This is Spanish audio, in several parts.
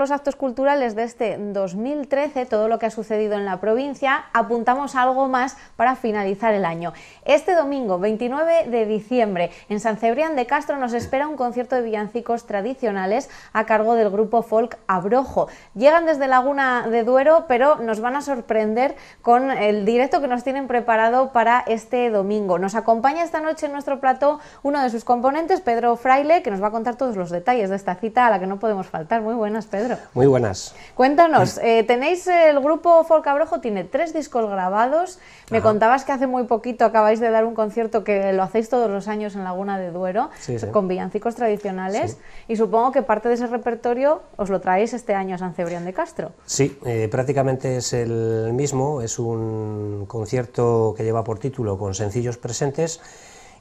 los actos culturales de este 2013, todo lo que ha sucedido en la provincia, apuntamos algo más para finalizar el año. Este domingo, 29 de diciembre, en San Cebrián de Castro nos espera un concierto de villancicos tradicionales a cargo del grupo folk Abrojo. Llegan desde Laguna de Duero, pero nos van a sorprender con el directo que nos tienen preparado para este domingo. Nos acompaña esta noche en nuestro plató uno de sus componentes, Pedro Fraile, que nos va a contar todos los detalles de esta cita a la que no podemos faltar. Muy buenas, Pedro. Muy buenas. Cuéntanos, eh, tenéis el grupo Folcabrojo, tiene tres discos grabados. Me contabas que hace muy poquito acabáis de dar un concierto que lo hacéis todos los años en Laguna de Duero, con villancicos tradicionales. Y supongo que parte de ese repertorio os lo traéis este año a San Cebrián de Castro. Sí, eh, prácticamente es el mismo. Es un concierto que lleva por título Con sencillos presentes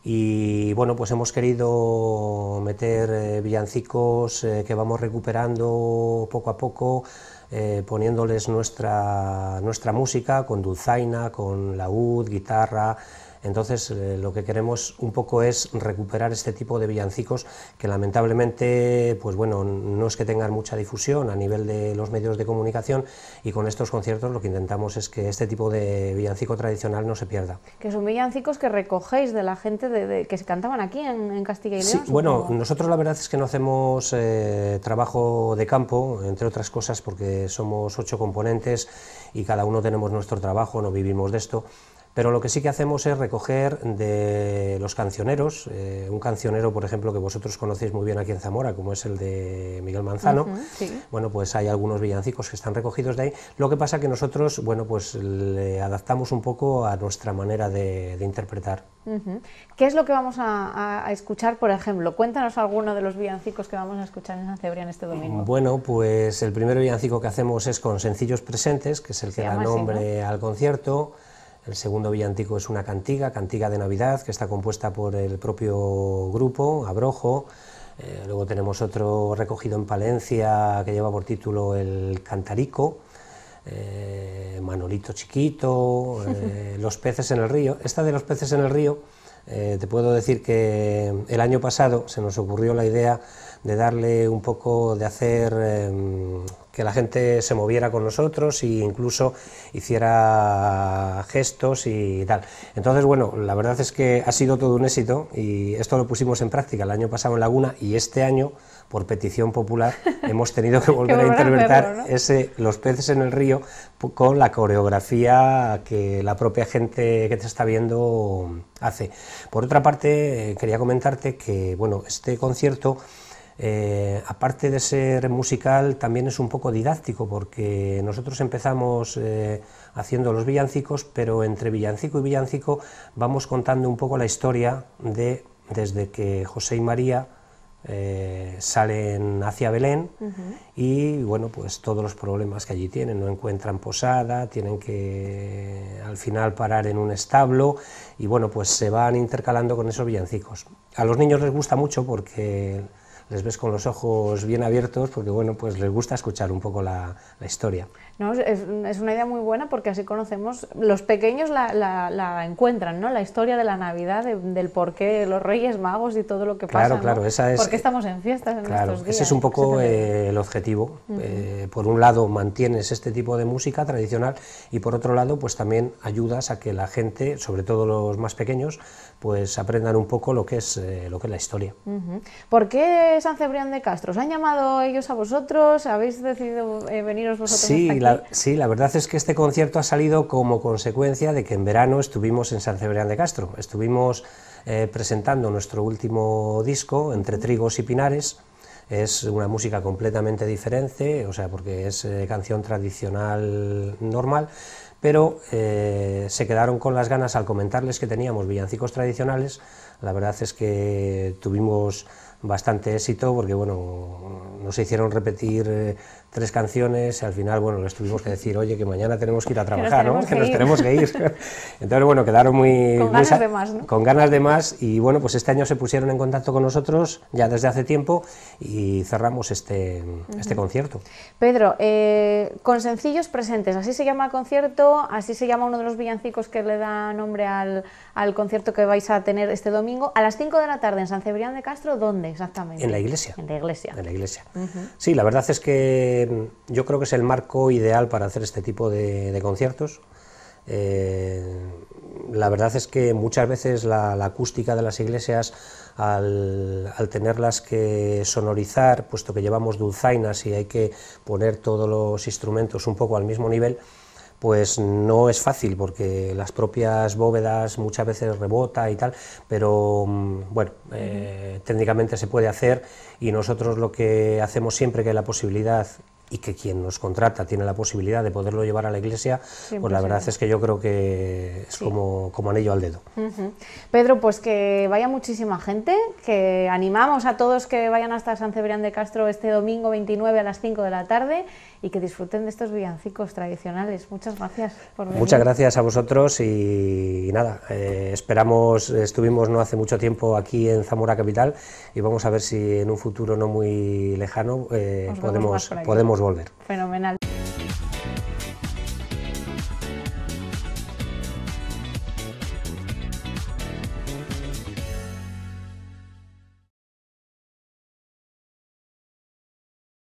y bueno, pues hemos querido meter eh, villancicos eh, que vamos recuperando poco a poco, eh, poniéndoles nuestra, nuestra música con dulzaina, con laúd, guitarra, entonces, eh, lo que queremos un poco es recuperar este tipo de villancicos que lamentablemente, pues bueno, no es que tengan mucha difusión a nivel de los medios de comunicación y con estos conciertos lo que intentamos es que este tipo de villancico tradicional no se pierda. Que son villancicos que recogéis de la gente que se cantaban aquí en, Castilla y León. Sí, bueno, nosotros la verdad es que no hacemos eh, trabajo de campo, entre otras cosas porque somos ocho componentes y cada uno tenemos nuestro trabajo, no vivimos de esto pero lo que sí que hacemos es recoger de los cancioneros, eh, un cancionero, por ejemplo, que vosotros conocéis muy bien aquí en Zamora, como es el de Miguel Manzano, bueno, pues hay algunos villancicos que están recogidos de ahí, lo que pasa que nosotros, bueno, pues le adaptamos un poco a nuestra manera de, interpretar. ¿Qué es lo que vamos a, escuchar, por ejemplo? Cuéntanos alguno de los villancicos que vamos a escuchar en San Cebrián este domingo. Bueno, pues el primer villancico que hacemos es con sencillos presentes, que es el que da nombre al concierto, el segundo villantico es una cantiga, cantiga de Navidad, que está compuesta por el propio grupo, Abrojo. Eh, luego tenemos otro recogido en Palencia que lleva por título El Cantarico, eh, Manolito Chiquito, eh, Los peces en el río. Esta de los peces en el río, te puedo decir que el año pasado se nos ocurrió la idea de darle un poco, de hacer em, que la gente se moviera con nosotros e incluso hiciera gestos y tal. Entonces, bueno, la verdad es que ha sido todo un éxito y esto lo pusimos en práctica el año pasado en Laguna y este año, por petición popular, hemos tenido que volver a interpretar ese, los peces en el río con la coreografía que la propia gente que te está viendo hace. Por otra parte, eh, quería comentarte que, bueno, este concierto eh, aparte de ser musical, también es un poco didáctico porque nosotros empezamos eh, haciendo los villancicos, pero entre villancico y villancico vamos contando un poco la historia de desde que José y María eh, salen hacia Belén y bueno pues todos los problemas que allí tienen no encuentran posada tienen que al final parar en un establo y bueno pues se van intercalando con esos villancicos a los niños les gusta mucho porque les ves con los ojos bien abiertos porque bueno, pues les gusta escuchar un poco la, historia. No, es, una idea muy buena porque así conocemos, los pequeños la, encuentran, ¿no? La historia de la Navidad, del por qué los Reyes Magos y todo lo que pasa. Claro, claro, esa es... Porque estamos en fiestas en claro, estos días, Ese es un poco eh, el objetivo. Eh, por un lado mantienes este tipo de música tradicional y por otro lado pues también ayudas a que la gente, sobre todo los más pequeños, pues aprendan un poco lo que es, eh, lo que es la historia. ¿Por qué San Cebrián de Castro, ¿os han llamado ellos a vosotros? ¿Habéis decidido eh, veniros vosotros? Sí, La, sí, la verdad es que este concierto ha salido como consecuencia de que en verano estuvimos en San Cebrián de Castro. Estuvimos eh, presentando nuestro último disco, Entre Trigos y Pinares. Es una música completamente diferente, o sea, porque es eh, canción tradicional normal, pero eh, se quedaron con las ganas al comentarles que teníamos villancicos tradicionales. La verdad es que tuvimos bastante éxito porque bueno, nos hicieron repetir eh, tres canciones y al final bueno, les tuvimos que decir, oye, que mañana tenemos que ir a trabajar, que nos ¿no? que, nos tenemos que ir. Entonces bueno, quedaron muy... Con ganas de más, ¿no? Con ganas de más y bueno, pues este año se pusieron en contacto con nosotros ya desde hace tiempo y cerramos este, este concierto. Pedro, eh, con sencillos presentes, así se llama el concierto así se llama uno de los villancicos que le da nombre al, concierto que vais a tener este domingo, a las 5 de la tarde en San Cebrián de Castro, ¿dónde exactamente? En la iglesia. En la iglesia. En la iglesia. Sí, la verdad es que mm, yo creo que es el marco ideal para hacer este tipo de, conciertos. Eh, la verdad es que muchas veces la, acústica de las iglesias, al, tenerlas que sonorizar, puesto que llevamos dulzainas y hay que poner todos los instrumentos un poco al mismo nivel, pues no es fácil porque las propias bóvedas muchas veces rebota y tal, pero mm, bueno, eh, técnicamente se puede hacer y nosotros lo que hacemos siempre que la posibilidad y que quien nos contrata tiene la posibilidad de poderlo llevar a la iglesia, pues la verdad es que yo creo que es como, como, anillo al dedo. Pedro, pues que vaya muchísima gente, que animamos a todos que vayan hasta San Cebrián de Castro este domingo 29 a las 5 de la tarde y que disfruten de estos villancicos tradicionales. Muchas gracias por venir. Muchas gracias a vosotros y, nada, eh, esperamos, estuvimos no hace mucho tiempo aquí en Zamora Capital y vamos a ver si en un futuro no muy lejano eh, podemos, podemos volver. Fenomenal.